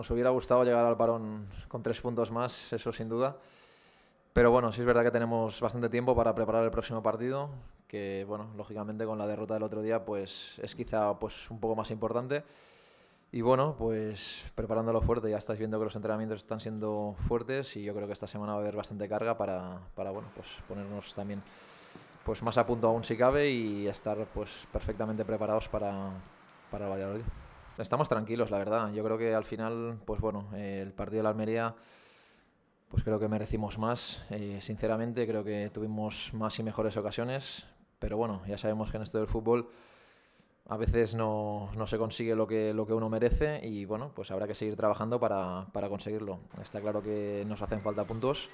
Nos hubiera gustado llegar al parón con tres puntos más, eso sin duda. Pero bueno, sí es verdad que tenemos bastante tiempo para preparar el próximo partido, que bueno, lógicamente con la derrota del otro día pues es quizá pues un poco más importante. Y bueno, pues preparándolo fuerte, ya estáis viendo que los entrenamientos están siendo fuertes y yo creo que esta semana va a haber bastante carga para, para bueno, pues ponernos también pues más a punto aún si cabe y estar pues perfectamente preparados para, para el Valladolid estamos tranquilos, la verdad. Yo creo que al final, pues bueno, eh, el partido de la Almería, pues creo que merecimos más. Eh, sinceramente, creo que tuvimos más y mejores ocasiones. Pero bueno, ya sabemos que en esto del fútbol a veces no, no se consigue lo que, lo que uno merece y bueno, pues habrá que seguir trabajando para, para conseguirlo. Está claro que nos hacen falta puntos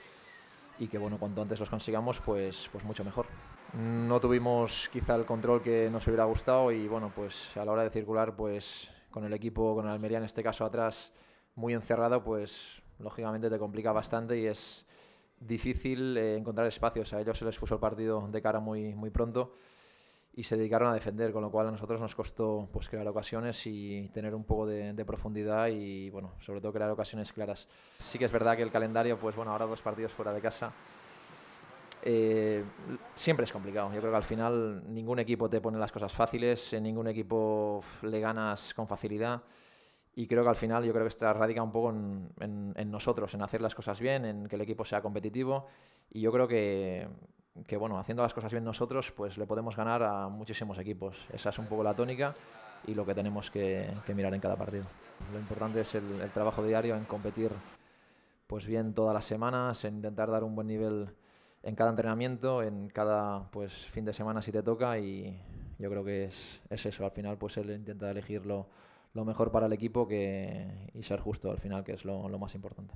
y que bueno, cuanto antes los consigamos, pues, pues mucho mejor. No tuvimos quizá el control que nos hubiera gustado y bueno, pues a la hora de circular, pues con el equipo, con el Almería en este caso atrás muy encerrado, pues lógicamente te complica bastante y es difícil eh, encontrar espacios. A ellos se les puso el partido de cara muy, muy pronto y se dedicaron a defender, con lo cual a nosotros nos costó pues, crear ocasiones y tener un poco de, de, profundidad y bueno, sobre todo crear ocasiones claras. Sí que es verdad que el calendario, pues bueno, ahora dos partidos fuera de casa eh, siempre es complicado. Yo creo que al final ningún equipo te pone las cosas fáciles, en ningún equipo le ganas con facilidad. Y creo que al final yo creo que está radica un poco en, nosotros, en hacer las cosas bien, en que el equipo sea competitivo. Y yo creo que, que, bueno, haciendo las cosas bien nosotros, pues le podemos ganar a muchísimos equipos. Esa es un poco la tónica y lo que tenemos que, mirar en cada partido. Lo importante es el, el trabajo diario en competir pues bien todas las semanas, en intentar dar un buen nivel en cada entrenamiento, en cada pues, fin de semana si te toca y yo creo que es, eso. Al final pues él intenta elegir lo, mejor para el equipo que, y ser justo al final, que es lo más importante.